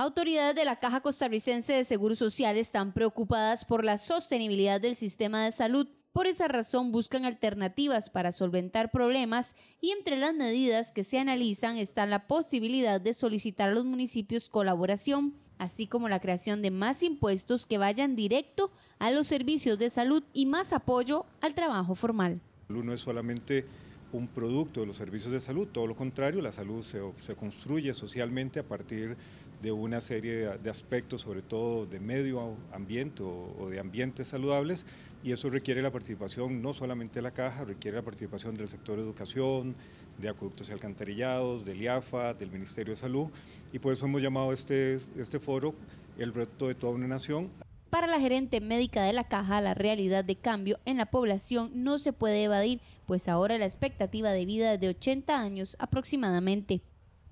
Autoridades de la Caja Costarricense de Seguro Social están preocupadas por la sostenibilidad del sistema de salud. Por esa razón buscan alternativas para solventar problemas y entre las medidas que se analizan está la posibilidad de solicitar a los municipios colaboración, así como la creación de más impuestos que vayan directo a los servicios de salud y más apoyo al trabajo formal. No es solamente un producto de los servicios de salud, todo lo contrario, la salud se, se, construye socialmente a partir de una serie de, aspectos, sobre todo de medio ambiente o, de ambientes saludables, y eso requiere la participación no solamente de la caja, requiere la participación del sector de educación, de acueductos y alcantarillados, del IAFA, del Ministerio de Salud, y por eso hemos llamado este, este foro el reto de toda una nación. Para la gerente médica de la caja, la realidad de cambio en la población no se puede evadir, pues ahora la expectativa de vida es de 80 años aproximadamente.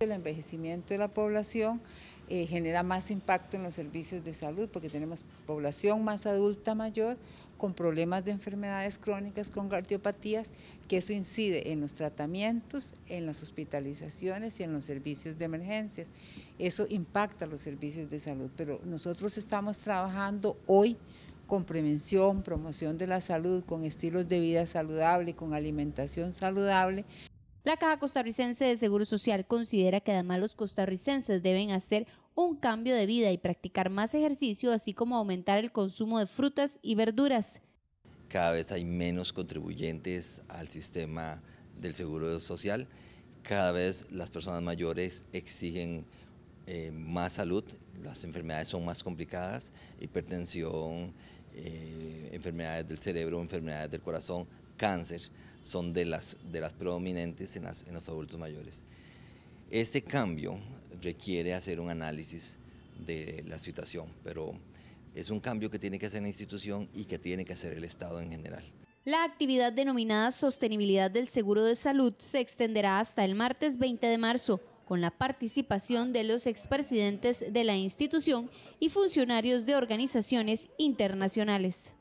El envejecimiento de la población eh, genera más impacto en los servicios de salud porque tenemos población más adulta mayor con problemas de enfermedades crónicas, con cardiopatías, que eso incide en los tratamientos, en las hospitalizaciones y en los servicios de emergencias. Eso impacta los servicios de salud, pero nosotros estamos trabajando hoy con prevención, promoción de la salud, con estilos de vida saludable, con alimentación saludable, la Caja Costarricense de Seguro Social considera que además los costarricenses deben hacer un cambio de vida y practicar más ejercicio, así como aumentar el consumo de frutas y verduras. Cada vez hay menos contribuyentes al sistema del Seguro Social, cada vez las personas mayores exigen eh, más salud, las enfermedades son más complicadas, hipertensión, eh, enfermedades del cerebro, enfermedades del corazón, cáncer son de las, de las predominantes en, en los adultos mayores. Este cambio requiere hacer un análisis de la situación, pero es un cambio que tiene que hacer la institución y que tiene que hacer el Estado en general. La actividad denominada Sostenibilidad del Seguro de Salud se extenderá hasta el martes 20 de marzo, con la participación de los expresidentes de la institución y funcionarios de organizaciones internacionales.